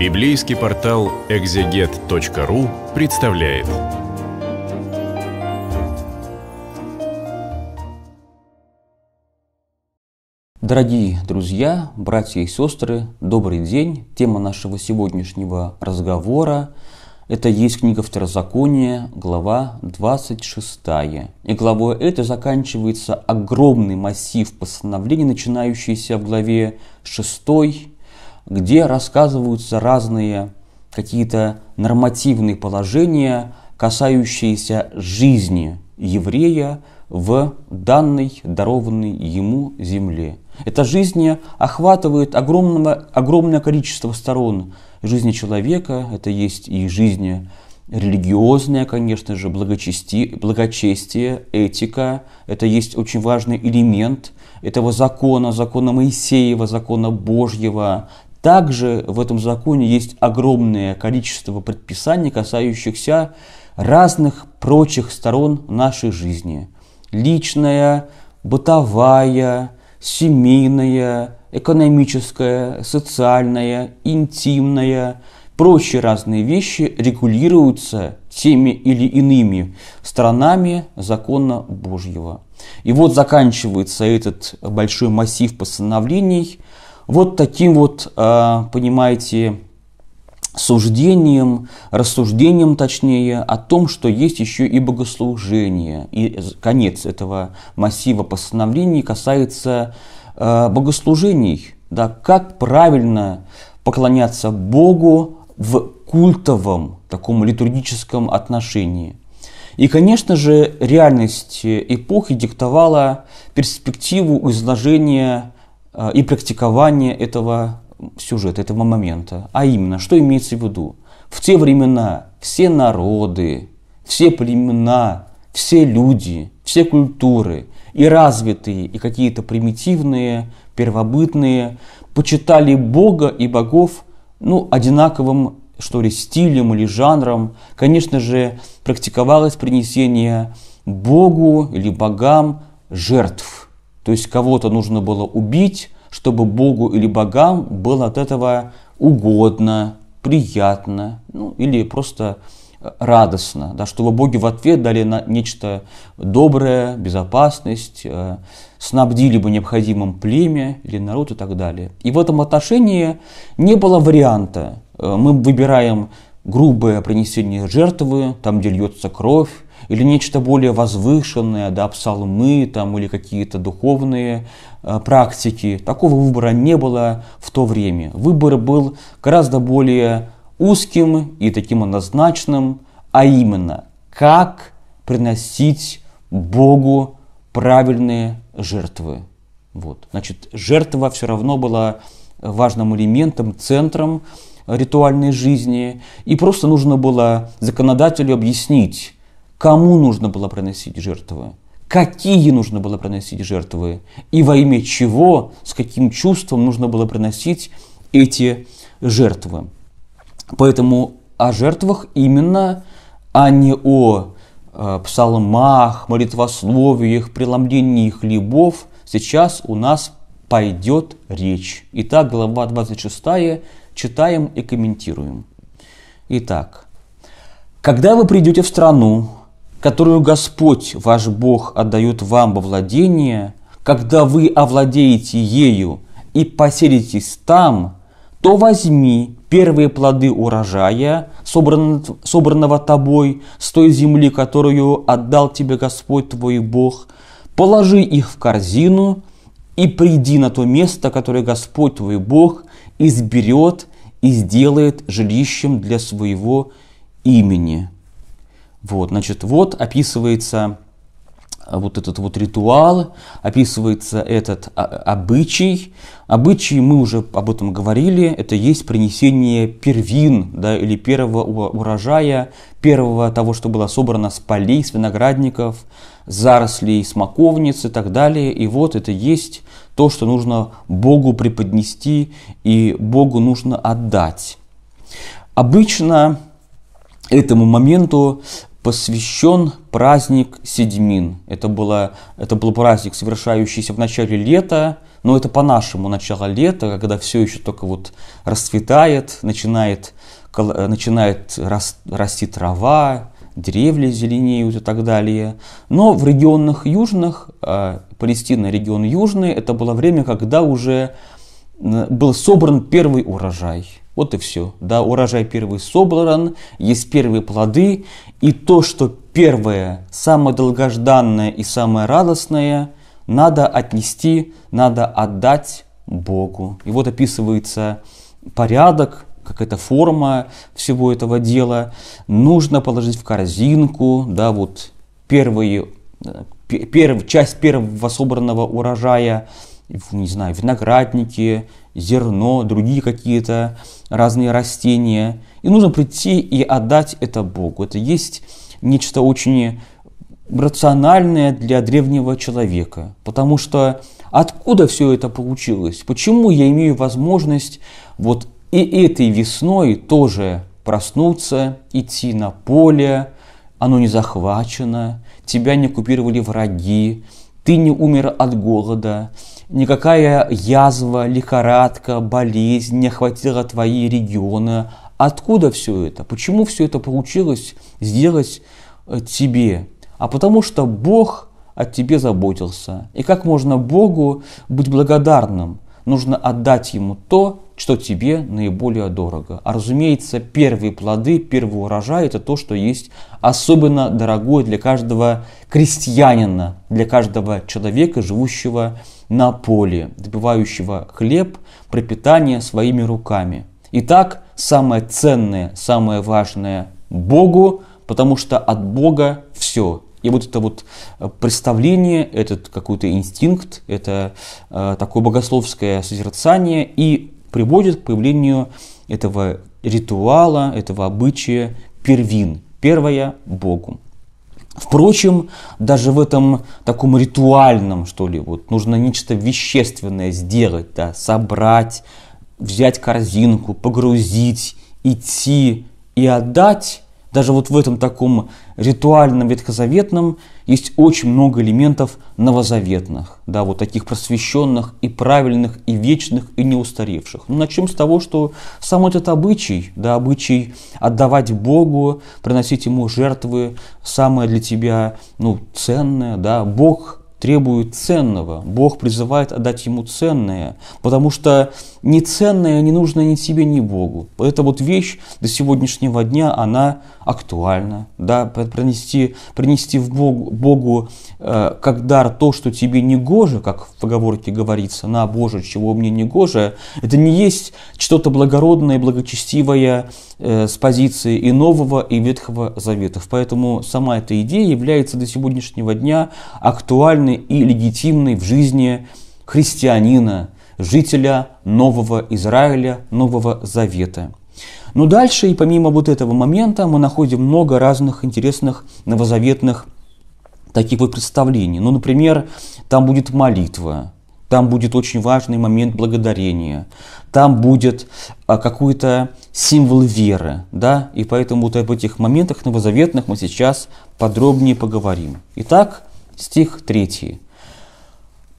Библейский портал экзегет.ру представляет. Дорогие друзья, братья и сестры, добрый день. Тема нашего сегодняшнего разговора – это есть книга Второзакония, глава 26. И главой этой заканчивается огромный массив постановлений, начинающийся в главе 6 где рассказываются разные какие-то нормативные положения, касающиеся жизни еврея в данной, дарованной ему земле. Эта жизнь охватывает огромного, огромное количество сторон жизни человека, это есть и жизнь религиозная, конечно же, благочести, благочестие, этика, это есть очень важный элемент этого закона, закона Моисеева, закона Божьего, также в этом законе есть огромное количество предписаний, касающихся разных прочих сторон нашей жизни. Личная, бытовая, семейная, экономическая, социальная, интимная, прочие разные вещи регулируются теми или иными сторонами закона Божьего. И вот заканчивается этот большой массив постановлений – вот таким вот, а, понимаете, суждением, рассуждением точнее, о том, что есть еще и богослужение. И конец этого массива постановлений касается а, богослужений. Да, как правильно поклоняться Богу в культовом, таком литургическом отношении. И, конечно же, реальность э, эпохи диктовала перспективу изложения а, и практикование этого сюжета, этого момента. А именно, что имеется в виду? В те времена все народы, все племена, все люди, все культуры, и развитые, и какие-то примитивные, первобытные, почитали Бога и богов ну, одинаковым что ли, стилем или жанром. Конечно же, практиковалось принесение Богу или богам жертв – то есть кого-то нужно было убить, чтобы Богу или богам было от этого угодно, приятно, ну или просто э, радостно, да, чтобы боги в ответ дали на нечто доброе, безопасность, э, снабдили бы необходимым племя или народ и так далее. И в этом отношении не было варианта. Э, мы выбираем грубое принесение жертвы, там, где льется кровь, или нечто более возвышенное, да, псалмы там, или какие-то духовные э, практики. Такого выбора не было в то время. Выбор был гораздо более узким и таким однозначным, а именно, как приносить Богу правильные жертвы. Вот. Значит, жертва все равно была важным элементом, центром ритуальной жизни, и просто нужно было законодателю объяснить, кому нужно было приносить жертвы, какие нужно было приносить жертвы и во имя чего, с каким чувством нужно было приносить эти жертвы. Поэтому о жертвах именно, а не о э, псалмах, молитвословиях, преломлении хлебов, сейчас у нас пойдет речь. Итак, глава 26, читаем и комментируем. Итак, когда вы придете в страну, которую Господь, ваш Бог, отдает вам во владение, когда вы овладеете ею и поселитесь там, то возьми первые плоды урожая, собранного тобой, с той земли, которую отдал тебе Господь твой Бог, положи их в корзину и приди на то место, которое Господь твой Бог изберет и сделает жилищем для своего имени. Вот, значит, вот описывается а, вот этот вот ритуал, описывается этот а, обычай. Обычай, мы уже об этом говорили, это есть принесение первин, да, или первого урожая, первого того, что было собрано с полей, с виноградников, зарослей, смоковниц и так далее. И вот это есть то, что нужно Богу преподнести и Богу нужно отдать. Обычно этому моменту посвящен праздник Седьмин. Это, было, это был праздник, совершающийся в начале лета, но это по-нашему начало лета, когда все еще только вот расцветает, начинает, э, начинает рас, расти трава, деревья зеленеют и так далее. Но в регионах южных, э, Палестина, регион южный, это было время, когда уже э, был собран первый урожай – вот и все. Да, урожай первый собран, есть первые плоды, и то, что первое, самое долгожданное и самое радостное, надо отнести, надо отдать Богу. И вот описывается порядок, какая-то форма всего этого дела. Нужно положить в корзинку, да, вот первые, э, пер, часть первого собранного урожая – не знаю, виноградники, зерно, другие какие-то разные растения. И нужно прийти и отдать это Богу. Это есть нечто очень рациональное для древнего человека, потому что откуда все это получилось? Почему я имею возможность вот и этой весной тоже проснуться, идти на поле, оно не захвачено, тебя не оккупировали враги, ты не умер от голода, никакая язва, лихорадка, болезнь не охватила твои регионы. Откуда все это? Почему все это получилось сделать э, тебе? А потому что Бог о тебе заботился. И как можно Богу быть благодарным? Нужно отдать Ему то, что тебе наиболее дорого. А разумеется, первые плоды, первый урожай – это то, что есть особенно дорогое для каждого крестьянина, для каждого человека, живущего на поле, добывающего хлеб, пропитание своими руками. Итак, самое ценное, самое важное – Богу, потому что от Бога все, и вот это вот э, представление, этот какой-то инстинкт, это э, такое богословское созерцание и приводит к появлению этого ритуала, этого обычая первин, первая Богу. Впрочем, даже в этом таком ритуальном, что ли, вот нужно нечто вещественное сделать, да, собрать, взять корзинку, погрузить, идти и отдать, даже вот в этом таком ритуальном ветхозаветном есть очень много элементов новозаветных, да, вот таких просвещенных и правильных, и вечных, и неустаревших. Ну, начнем с того, что сам этот обычай, да, обычай отдавать Богу, приносить Ему жертвы, самое для тебя, ну, ценное, да, Бог – требует ценного. Бог призывает отдать ему ценное, потому что неценное, не нужно ни себе, ни Богу. Эта вот вещь до сегодняшнего дня, она актуальна. Да? Принести, принести в Богу, Богу э, как дар то, что тебе не гоже, как в поговорке говорится, на Боже, чего мне не гоже, это не есть что-то благородное, благочестивое э, с позиции и Нового, и Ветхого Заветов. Поэтому сама эта идея является до сегодняшнего дня актуальной нормальный и легитимный в жизни христианина, жителя Нового Израиля, Нового Завета. Но дальше, и помимо вот этого момента, мы находим много разных интересных новозаветных таких вот представлений. Ну, например, там будет молитва, там будет очень важный момент благодарения, там будет а, какой-то символ веры, да, и поэтому вот об этих моментах новозаветных мы сейчас подробнее поговорим. Итак, стих 3.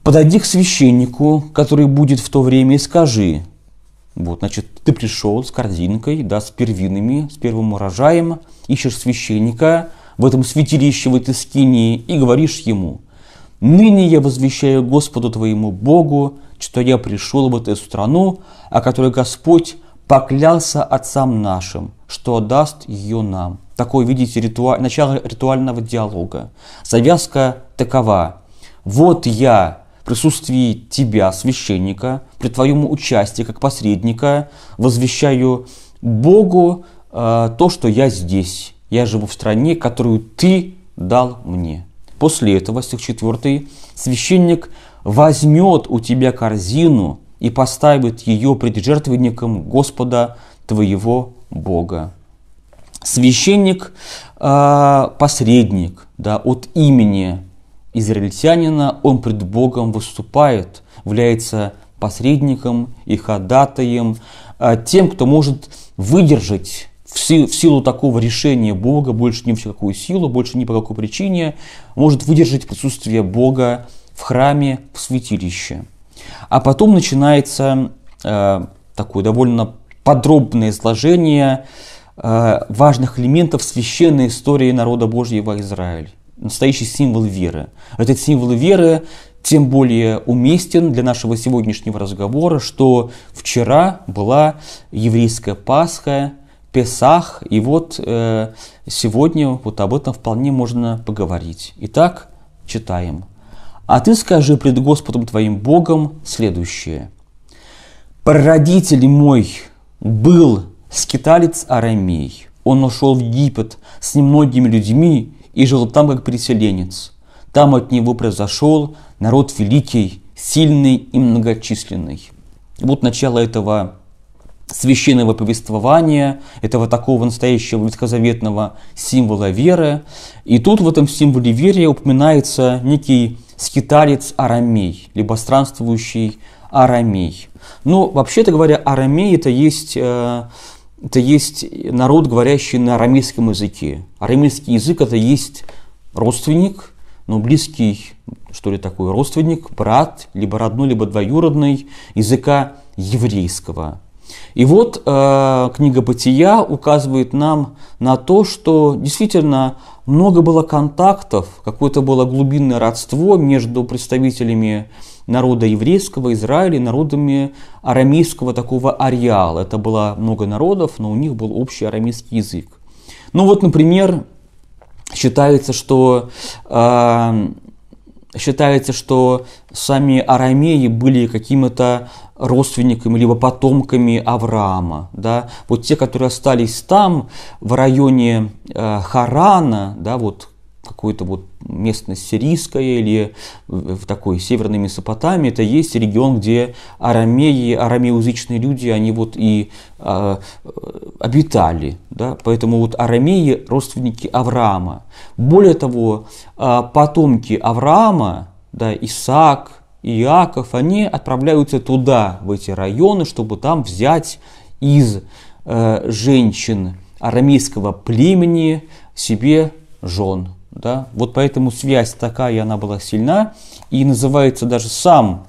«Подойди к священнику, который будет в то время, и скажи». Вот, значит, ты пришел с корзинкой, да, с первинами, с первым урожаем, ищешь священника в этом святилище, в этой скинии, и говоришь ему, «Ныне я возвещаю Господу твоему Богу, что я пришел в эту страну, о которой Господь поклялся отцам нашим, что даст ее нам. Такой, видите, ритуаль, начало ритуального диалога. Завязка такова. Вот я в присутствии тебя, священника, при твоем участии как посредника, возвещаю Богу э, то, что я здесь. Я живу в стране, которую ты дал мне. После этого, стих 4, священник возьмет у тебя корзину и поставит ее пред жертвенником Господа твоего Бога священник, а, посредник да, от имени израильтянина, он пред Богом выступает, является посредником и ходатаем, а, тем, кто может выдержать в силу, в силу такого решения Бога, больше ни в какую силу, больше ни по какой причине, может выдержать присутствие Бога в храме, в святилище. А потом начинается э, такое довольно подробное изложение Э, важных элементов священной истории народа Божьего Израиль. Настоящий символ веры. Этот символ веры тем более уместен для нашего сегодняшнего разговора, что вчера была еврейская Пасха, Песах, и вот э, сегодня вот об этом вполне можно поговорить. Итак, читаем. «А ты скажи пред Господом твоим Богом следующее. «Прародитель мой был Скиталец Арамей. Он ушел в Египет с немногими людьми и жил там как переселенец. Там от него произошел народ великий, сильный и многочисленный. И вот начало этого священного повествования, этого такого настоящего ветхозаветного символа веры. И тут в этом символе веры упоминается некий скиталец Арамей, либо странствующий Арамей. Но ну, вообще-то говоря, Арамей это есть э, это есть народ, говорящий на арамейском языке. Арамейский язык это есть родственник, но близкий, что ли такой, родственник, брат, либо родной, либо двоюродный языка еврейского. И вот э, книга Бытия указывает нам на то, что действительно много было контактов, какое-то было глубинное родство между представителями э, народа еврейского Израиля народами арамейского такого ареала. Это было много народов, но у них был общий арамейский язык. Ну вот, например, считается, что э, считается, что сами арамеи были какими-то родственниками, либо потомками Авраама. Да? Вот те, которые остались там, в районе э, Харана, да, вот какой-то вот местность сирийская или в такой северной Месопотамии, это есть регион, где арамеи, арамеузычные люди, они вот и а, э, обитали, да, поэтому вот арамеи родственники Авраама. Более того, а, потомки Авраама, да, Исаак, Иаков, они отправляются туда, в эти районы, чтобы там взять из э, женщин арамейского племени себе жен. Да? Вот поэтому связь такая, она была сильна. И называется даже сам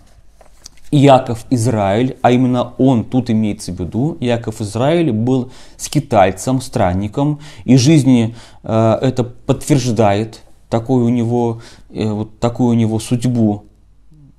Яков Израиль, а именно он тут имеется в виду, Яков Израиль был скитальцем, странником, и жизни э, это подтверждает, такую у него, э, вот такую у него судьбу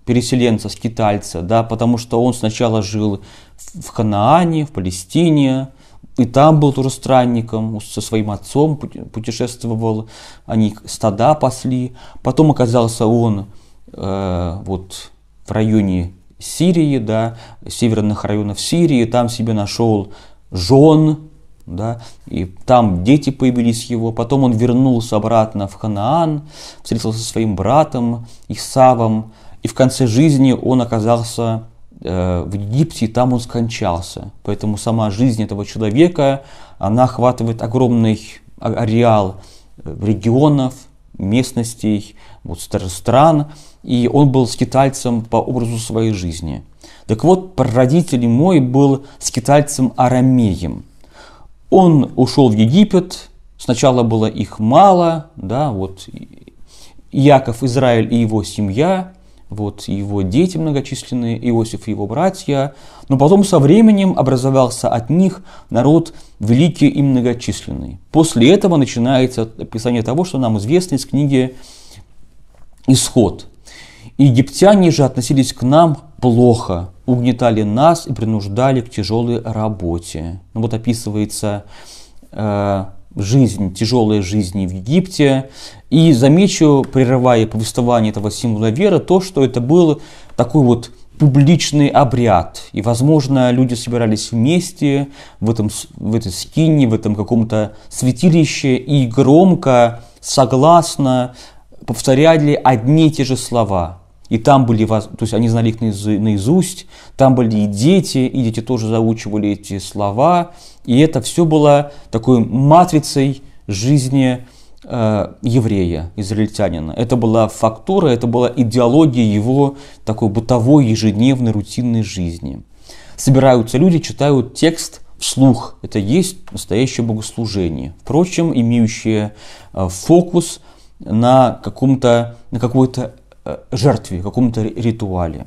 переселенца, скитальца, да, потому что он сначала жил в Ханаане, в Палестине, и там был тоже странником, со своим отцом путешествовал, они стада пасли. Потом оказался он э, вот в районе Сирии, да, северных районов Сирии, там себе нашел жен, да, и там дети появились его, потом он вернулся обратно в Ханаан, встретился со своим братом Исавом, и в конце жизни он оказался Э, в Египте, и там он скончался. Поэтому сама жизнь этого человека, она охватывает огромный а, ареал э, регионов, местностей, вот, стран, и он был скитальцем по образу своей жизни. Так вот, прародитель мой был скитальцем-арамеем. Он ушел в Египет, сначала было их мало, да, вот Яков, Израиль и его семья, вот его дети многочисленные, Иосиф и его братья, но потом со временем образовался от них народ великий и многочисленный. После этого начинается описание того, что нам известно из книги «Исход». «Египтяне же относились к нам плохо, угнетали нас и принуждали к тяжелой работе». Ну вот описывается э, жизнь, тяжелые жизни в Египте. И замечу, прерывая повествование этого символа веры, то, что это был такой вот публичный обряд. И, возможно, люди собирались вместе в, этом, в этой скине, в этом каком-то святилище и громко, согласно повторяли одни и те же слова. И там были, то есть они знали их наизусть, там были и дети, и дети тоже заучивали эти слова. И это все было такой матрицей жизни э, еврея, израильтянина. Это была фактура, это была идеология его такой бытовой, ежедневной, рутинной жизни. Собираются люди, читают текст вслух. Это есть настоящее богослужение. Впрочем, имеющее э, фокус на, каком-то, на какой-то Э, жертве, каком-то ритуале.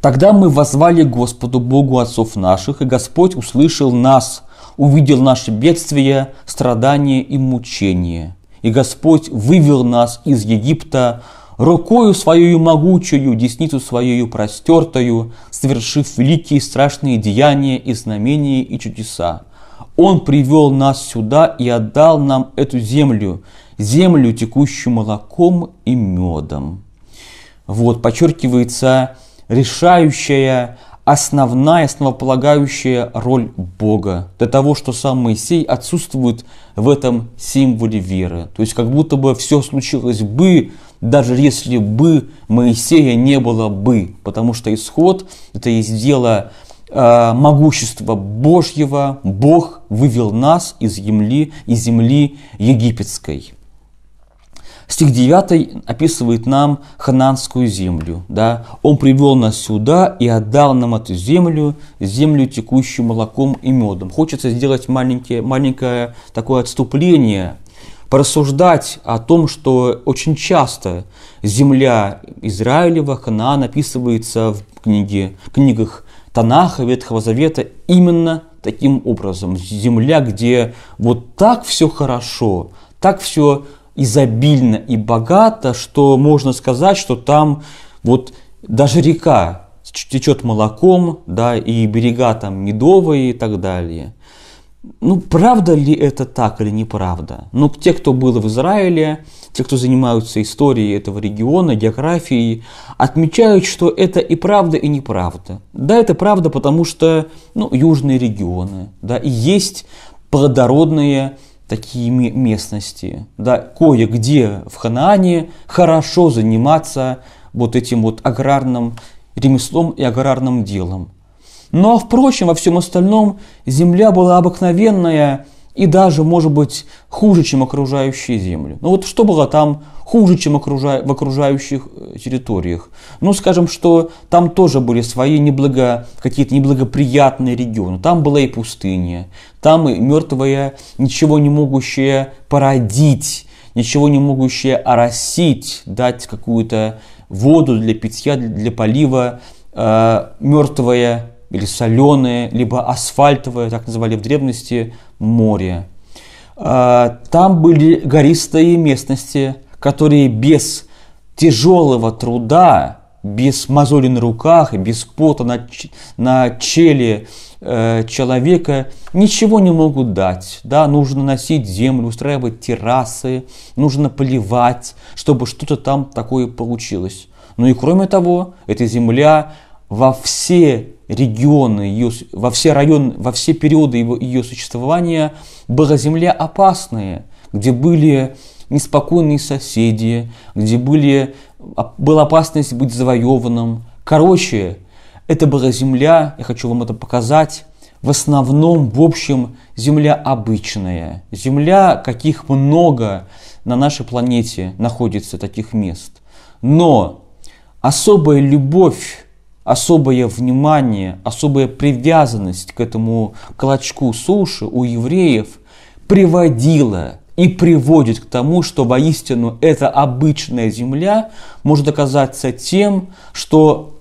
Тогда мы возвали Господу Богу отцов наших, и Господь услышал нас, увидел наши бедствия, страдания и мучения. И Господь вывел нас из Египта рукою Своею могучую, десницу Своею простертою, совершив великие страшные деяния и знамения и чудеса. Он привел нас сюда и отдал нам эту землю, землю, текущую молоком и медом. Вот, подчеркивается решающая, основная, основополагающая роль Бога. До того, что сам Моисей отсутствует в этом символе веры. То есть, как будто бы все случилось бы, даже если бы Моисея не было бы. Потому что исход – это есть дело э, могущества Божьего. Бог вывел нас из земли, из земли египетской. Стих 9 описывает нам хананскую землю. Да? «Он привел нас сюда и отдал нам эту землю, землю, текущую молоком и медом». Хочется сделать маленькое, маленькое такое отступление, порассуждать о том, что очень часто земля Израилева, Ханаан, описывается в книге, книгах Танаха, Ветхого Завета именно таким образом. Земля, где вот так все хорошо, так все изобильно и богато, что можно сказать, что там вот даже река течет молоком, да, и берега там медовые и так далее. Ну, правда ли это так или неправда? Ну, те, кто был в Израиле, те, кто занимаются историей этого региона, географией, отмечают, что это и правда, и неправда. Да, это правда, потому что, ну, южные регионы, да, и есть плодородные такие местности. Да, кое-где в Ханаане хорошо заниматься вот этим вот аграрным ремеслом и аграрным делом. Но, ну, а впрочем, во всем остальном земля была обыкновенная, и даже, может быть, хуже, чем окружающие земли. Ну вот что было там хуже, чем окружа... в окружающих э, территориях? Ну, скажем, что там тоже были свои неблаго... какие-то неблагоприятные регионы. Там была и пустыня, там и мертвая, ничего не могущая породить, ничего не могущая оросить, дать какую-то воду для питья, для полива, э, мертвая или соленое, либо асфальтовое, так называли в древности, море. А, там были гористые местности, которые без тяжелого труда, без мозоли на руках, без пота на, на челе э, человека ничего не могут дать. Да? Нужно носить землю, устраивать террасы, нужно поливать, чтобы что-то там такое получилось. Ну и кроме того, эта земля во все регионы, ее, во все районы, во все периоды его, ее существования была земля опасная, где были неспокойные соседи, где были, а, была опасность быть завоеванным. Короче, это была земля, я хочу вам это показать, в основном, в общем, земля обычная. Земля, каких много на нашей планете находится таких мест. Но особая любовь особое внимание, особая привязанность к этому клочку суши у евреев приводила и приводит к тому, что воистину эта обычная земля может оказаться тем, что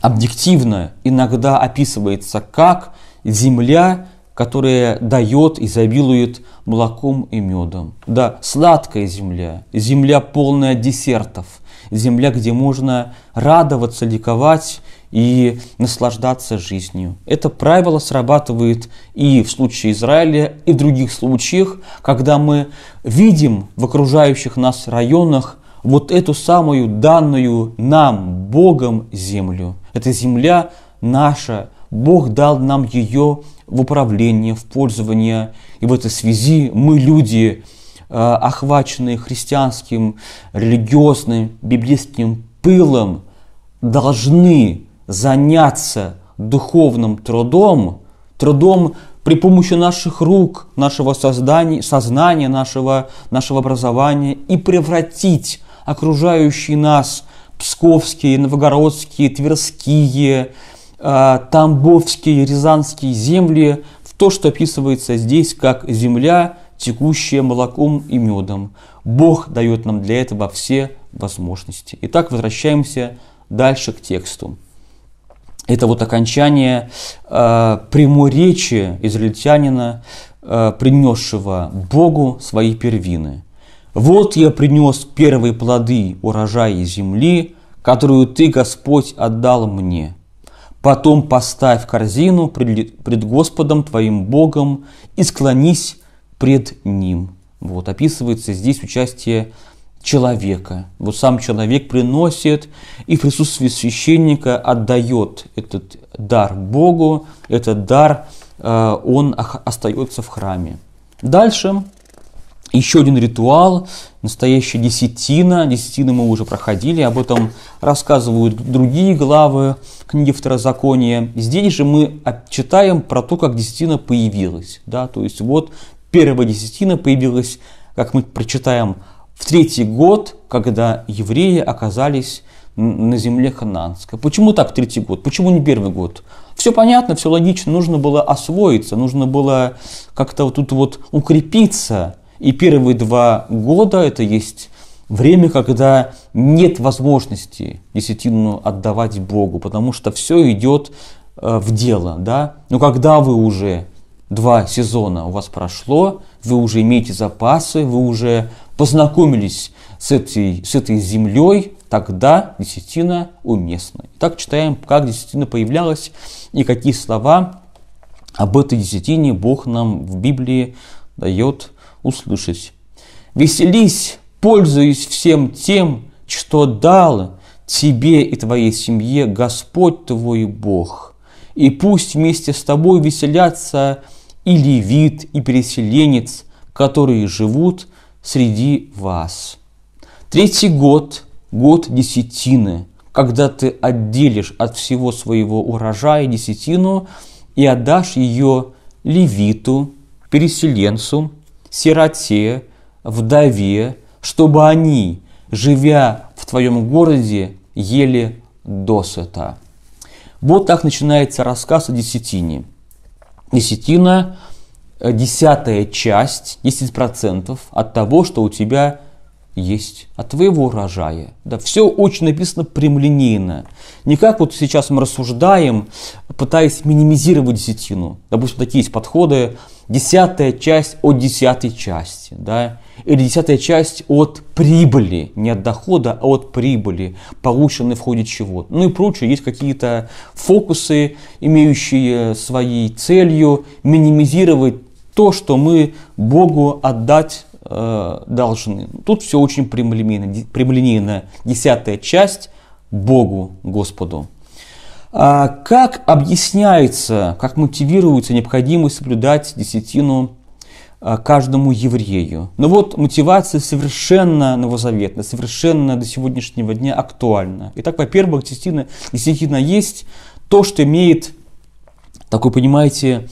объективно иногда описывается как земля, которая дает, изобилует молоком и медом. Да, сладкая земля, земля полная десертов, земля, где можно радоваться, ликовать и наслаждаться жизнью. Это правило срабатывает и в случае Израиля, и в других случаях, когда мы видим в окружающих нас районах вот эту самую данную нам Богом землю. Эта земля наша, Бог дал нам ее в управлении, в пользовании. И в этой связи мы, люди, э, охваченные христианским, религиозным, библейским пылом, должны заняться духовным трудом, трудом при помощи наших рук, нашего создания, сознания, нашего, нашего образования и превратить окружающие нас псковские, новгородские, тверские, Э, тамбовские, рязанские земли в то, что описывается здесь как земля, текущая молоком и медом. Бог дает нам для этого все возможности. Итак, возвращаемся дальше к тексту. Это вот окончание э, прямой речи израильтянина, э, принесшего Богу свои первины. «Вот я принес первые плоды урожая земли, которую ты, Господь, отдал мне». Потом поставь корзину пред, пред Господом твоим Богом и склонись пред Ним. Вот описывается здесь участие человека. Вот сам человек приносит и в присутствии священника отдает этот дар Богу, этот дар э, он остается в храме. Дальше еще один ритуал, настоящая десятина. Десятину мы уже проходили, об этом рассказывают другие главы книги Второзакония. Здесь же мы читаем про то, как десятина появилась. Да? То есть вот первая десятина появилась, как мы прочитаем, в третий год, когда евреи оказались на земле Хананска. Почему так третий год? Почему не первый год? Все понятно, все логично, нужно было освоиться, нужно было как-то вот тут вот укрепиться, и первые два года это есть время, когда нет возможности десятину отдавать Богу, потому что все идет э, в дело, да. Но когда вы уже два сезона у вас прошло, вы уже имеете запасы, вы уже познакомились с этой, с этой землей, тогда десятина уместна. Итак, читаем, как десятина появлялась и какие слова об этой десятине Бог нам в Библии дает услышать. Веселись, пользуясь всем тем, что дал тебе и твоей семье Господь твой Бог. И пусть вместе с тобой веселятся и левит, и переселенец, которые живут среди вас. Третий год, год десятины, когда ты отделишь от всего своего урожая десятину и отдашь ее левиту, переселенцу, сироте, вдове, чтобы они, живя в твоем городе, ели досыта. Вот так начинается рассказ о десятине. Десятина э, – десятая часть, 10% от того, что у тебя есть, от твоего урожая. Да, все очень написано прямолинейно. Не как вот сейчас мы рассуждаем, пытаясь минимизировать десятину. Допустим, такие есть подходы, десятая часть от десятой части, да, или десятая часть от прибыли, не от дохода, а от прибыли, полученной в ходе чего-то. Ну и прочее, есть какие-то фокусы, имеющие э, своей целью минимизировать то, что мы Богу отдать э, должны. Тут все очень прямолинейно. Прямолинейно. Десятая часть Богу, Господу. А как объясняется, как мотивируется необходимость соблюдать десятину а, каждому еврею? Ну вот мотивация совершенно новозаветная, совершенно до сегодняшнего дня актуальна. Итак, во-первых, десятина, десятина есть то, что имеет, такой, понимаете,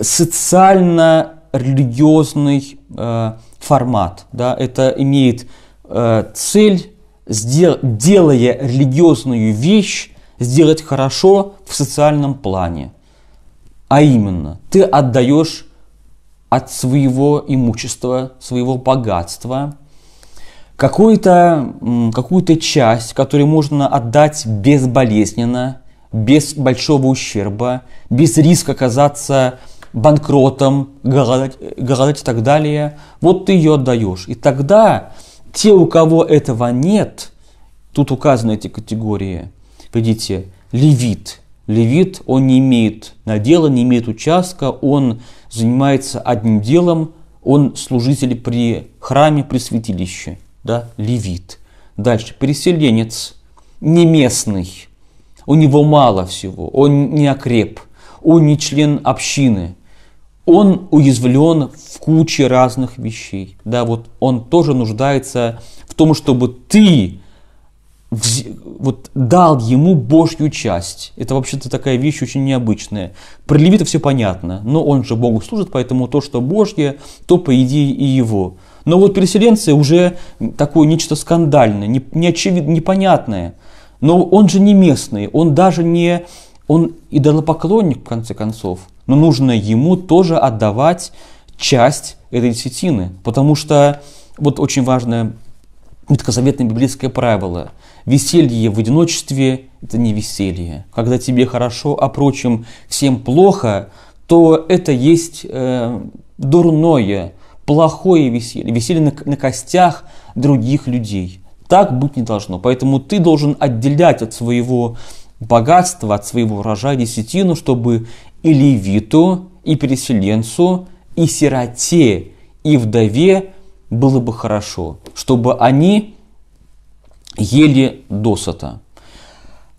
социально-религиозный э, формат. Да? Это имеет э, цель, сдел- делая религиозную вещь, сделать хорошо в социальном плане. А именно, ты отдаешь от своего имущества, своего богатства, какую-то какую часть, которую можно отдать безболезненно, без большого ущерба, без риска оказаться банкротом, голодать, голодать и так далее. Вот ты ее отдаешь. И тогда те, у кого этого нет, тут указаны эти категории, Видите, левит. Левит, он не имеет надела, не имеет участка, он занимается одним делом, он служитель при храме, при святилище, да, левит. Дальше, переселенец, не местный, у него мало всего, он не окреп, он не член общины, он уязвлен в куче разных вещей. Да, вот он тоже нуждается в том, чтобы ты вот дал ему Божью часть. Это вообще-то такая вещь очень необычная. Про левита все понятно, но он же Богу служит, поэтому то, что Божье, то по идее и его. Но вот переселенцы уже такое нечто скандальное, не, неочевидное, непонятное. Но он же не местный, он даже не... Он идолопоклонник, в конце концов. Но нужно ему тоже отдавать часть этой десятины. Потому что вот очень важное ветхозаветное библейское правило – Веселье в одиночестве – это не веселье. Когда тебе хорошо, а прочим всем плохо, то это есть э, дурное, плохое веселье, веселье на, на костях других людей. Так быть не должно. Поэтому ты должен отделять от своего богатства, от своего урожая десятину, чтобы и левиту, и переселенцу, и сироте, и вдове было бы хорошо, чтобы они ели досыта.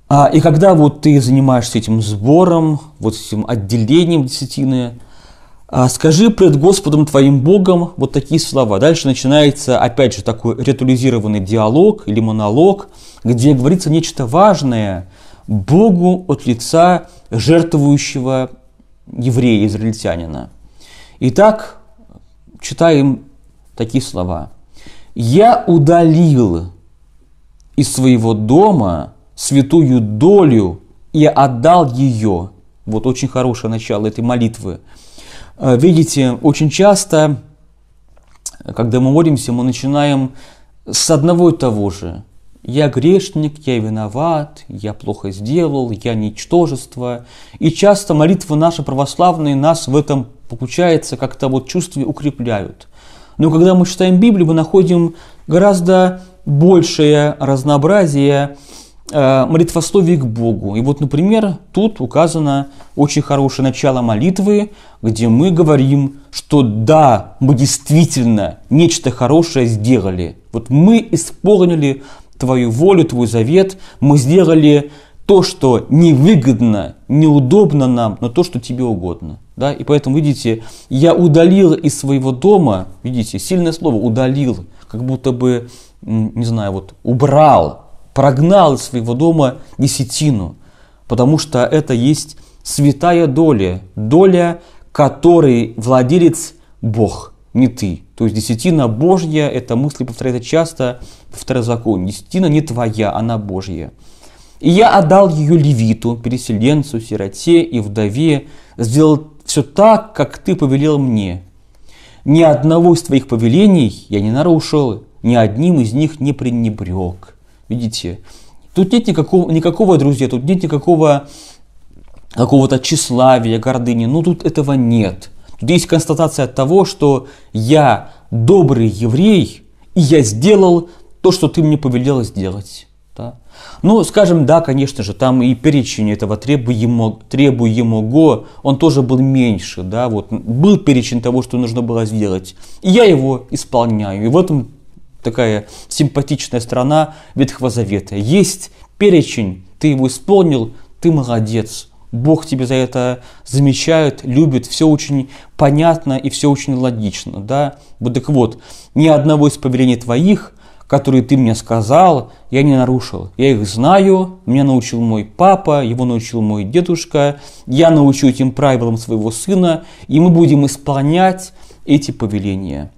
А, и когда вот ты занимаешься этим сбором, вот этим отделением десятины, а, скажи пред Господом твоим Богом вот такие слова. Дальше начинается, опять же, такой ритуализированный диалог или монолог, где говорится нечто важное Богу от лица жертвующего еврея, израильтянина. Итак, читаем такие слова. «Я удалил из своего дома святую долю и отдал ее. Вот очень хорошее начало этой молитвы. Э, видите, очень часто, когда мы молимся, мы начинаем с одного и того же. Я грешник, я виноват, я плохо сделал, я ничтожество. И часто молитвы наши православные нас в этом, получается, как-то вот чувстве укрепляют. Но когда мы читаем Библию, мы находим гораздо большее разнообразие э, молитвословие к Богу. И вот, например, тут указано очень хорошее начало молитвы, где мы говорим, что да, мы действительно нечто хорошее сделали. Вот мы исполнили Твою волю, Твой завет, мы сделали то, что невыгодно, неудобно нам, но то, что Тебе угодно. Да? И поэтому, видите, я удалил из своего дома, видите, сильное слово «удалил», как будто бы не знаю, вот убрал, прогнал из своего дома десятину, потому что это есть святая доля, доля, которой владелец Бог, не ты. То есть десятина Божья, это мысли повторяется часто в второзаконе. Десятина не твоя, она Божья. И я отдал ее левиту, переселенцу, сироте и вдове, сделал все так, как ты повелел мне. Ни одного из твоих повелений я не нарушил, ни одним из них не пренебрег. Видите, тут нет никакого, никакого друзья, тут нет никакого какого-то тщеславия, гордыни. Ну, тут этого нет. Тут есть констатация того, что я добрый еврей, и я сделал то, что ты мне повелел сделать. Да? Ну, скажем, да, конечно же, там и перечень этого требуемо, требуемого, он тоже был меньше, да, вот, был перечень того, что нужно было сделать. И я его исполняю, и в этом такая симпатичная страна Ветхого Завета. Есть перечень, ты его исполнил, ты молодец. Бог тебе за это замечает, любит, все очень понятно и все очень логично. Да? Вот так вот, ни одного из повелений твоих, которые ты мне сказал, я не нарушил. Я их знаю, меня научил мой папа, его научил мой дедушка, я научу этим правилам своего сына, и мы будем исполнять эти повеления.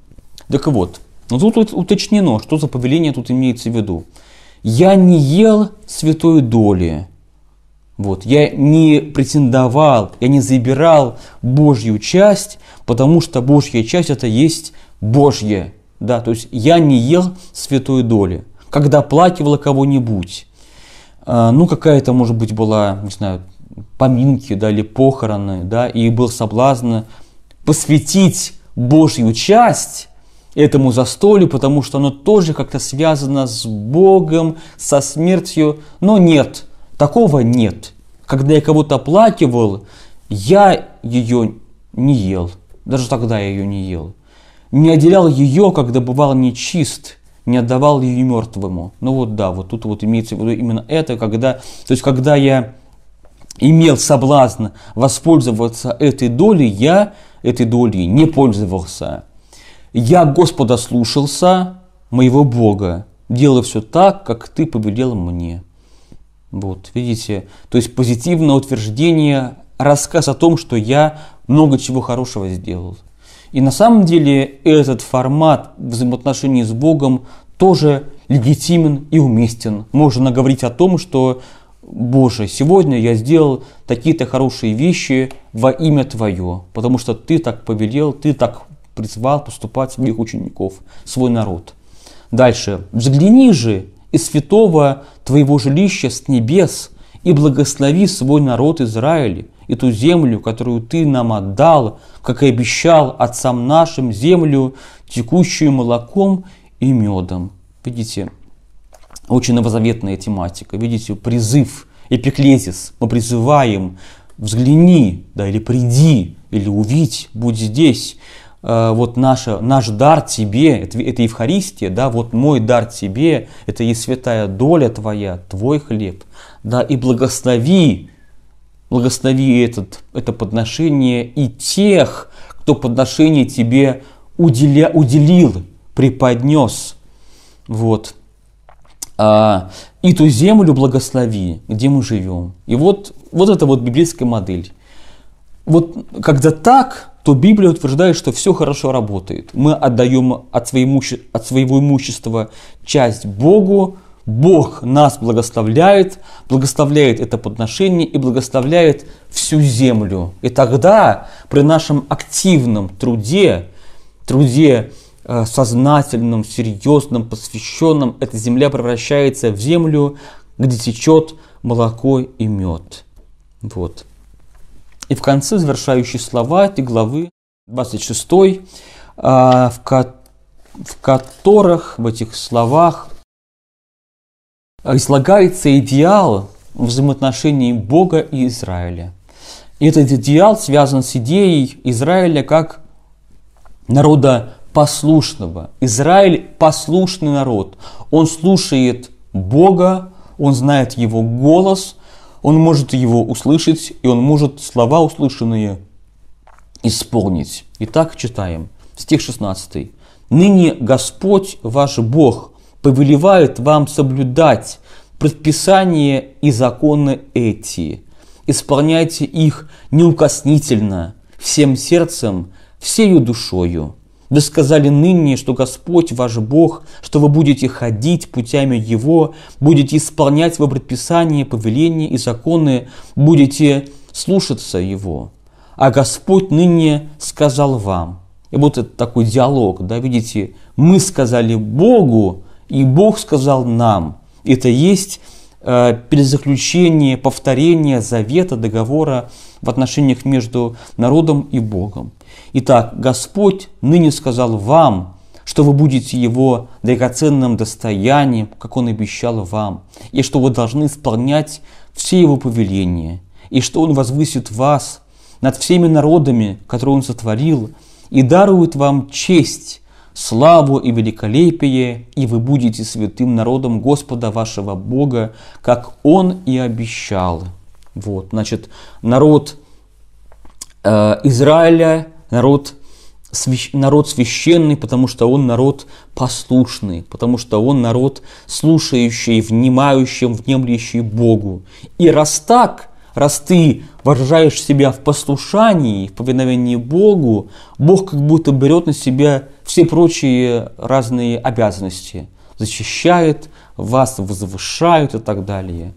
Так вот, но ну, тут уточнено, что за повеление тут имеется в виду. Я не ел святой доли. Вот, я не претендовал, я не забирал Божью часть, потому что Божья часть это есть Божье. Да, то есть я не ел святой доли, когда плакивала кого-нибудь. А, ну, какая-то, может быть, была, не знаю, поминки, да, или похороны, да, и был соблазн посвятить Божью часть этому застолью, потому что оно тоже как-то связано с Богом, со смертью. Но нет, такого нет. Когда я кого-то оплакивал, я ее не ел. Даже тогда я ее не ел. Не отделял ее, когда бывал нечист, не отдавал ее мертвому. Ну вот да, вот тут вот имеется в виду именно это, когда, то есть когда я имел соблазн воспользоваться этой долей, я этой долей не пользовался. «Я Господа слушался, моего Бога, делаю все так, как ты повелел мне». Вот, видите, то есть позитивное утверждение, рассказ о том, что я много чего хорошего сделал. И на самом деле этот формат взаимоотношений с Богом тоже легитимен и уместен. Можно говорить о том, что Боже, сегодня я сделал такие-то хорошие вещи во имя Твое, потому что Ты так повелел, Ты так призвал поступать своих учеников, свой народ. Дальше. «Взгляни же из святого твоего жилища с небес и благослови свой народ Израиль и ту землю, которую ты нам отдал, как и обещал отцам нашим, землю, текущую молоком и медом». Видите, очень новозаветная тематика. Видите, призыв, эпиклезис. Мы призываем, взгляни, да, или приди, или увидь, будь здесь. Э, вот наша, наш дар тебе, это, это Евхаристия, да, вот мой дар тебе, это и святая доля твоя, твой хлеб, да, и благослови, благослови этот, это подношение и тех, кто подношение тебе уделя, уделил, преподнес, вот, а, и ту землю благослови, где мы живем. И вот, вот это вот библейская модель. Вот когда так, то Библия утверждает, что все хорошо работает. Мы отдаем от, своему, от своего имущества часть Богу, Бог нас благословляет, благословляет это подношение и благословляет всю землю. И тогда при нашем активном труде, труде э, сознательном, серьезном, посвященном, эта земля превращается в землю, где течет молоко и мед. Вот. И в конце завершающие слова этой главы 26, а, в, ко- в которых, в этих словах а, излагается идеал взаимоотношений Бога и Израиля. И этот идеал связан с идеей Израиля как народа послушного. Израиль послушный народ. Он слушает Бога, он знает его голос, он может его услышать, и он может слова услышанные исполнить. Итак, читаем. Стих 16. «Ныне Господь ваш Бог повелевает вам соблюдать предписания и законы эти. Исполняйте их неукоснительно, всем сердцем, всею душою, вы сказали ныне, что Господь ваш Бог, что вы будете ходить путями Его, будете исполнять Его предписания, повеления и законы, будете слушаться Его. А Господь ныне сказал вам. И вот это такой диалог, да, видите, мы сказали Богу, и Бог сказал нам. Это есть Э, перезаключение, повторение завета, договора в отношениях между народом и Богом. Итак, Господь ныне сказал вам, что вы будете его драгоценным достоянием, как он обещал вам, и что вы должны исполнять все его повеления, и что он возвысит вас над всеми народами, которые он сотворил, и дарует вам честь славу и великолепие, и вы будете святым народом Господа вашего Бога, как Он и обещал». Вот, значит, народ э, Израиля, народ свящ... народ священный, потому что он народ послушный, потому что он народ слушающий, внимающий, внемлющий Богу. И раз так, раз ты выражаешь себя в послушании, в повиновении Богу, Бог как будто берет на себя все прочие разные обязанности, защищает вас, возвышают и так далее.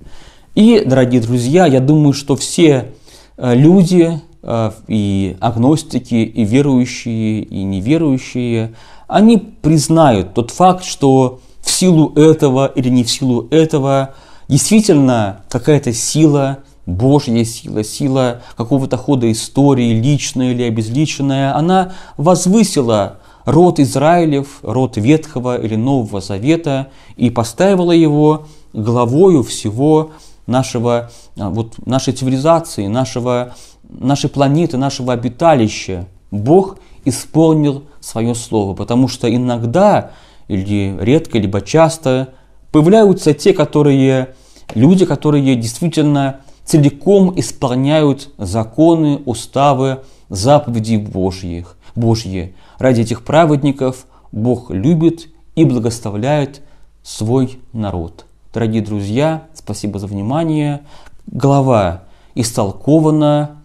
И, дорогие друзья, я думаю, что все э, люди, э, и агностики, и верующие, и неверующие, они признают тот факт, что в силу этого или не в силу этого действительно какая-то сила, Божья сила, сила какого-то хода истории, личная или обезличенная, она возвысила род Израилев, род Ветхого или Нового Завета, и поставила его главою всего нашего, а, вот, нашей цивилизации, нашего, нашей планеты, нашего обиталища. Бог исполнил свое слово, потому что иногда, или редко, либо часто, появляются те, которые, люди, которые действительно целиком исполняют законы, уставы, заповеди Божьих, Божьи. Ради этих праведников Бог любит и благословляет свой народ. Дорогие друзья, спасибо за внимание. Глава истолкована.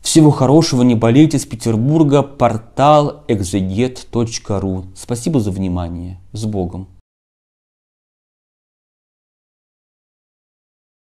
Всего хорошего, не болейте С Петербурга, портал exeget.ru. Спасибо за внимание. С Богом!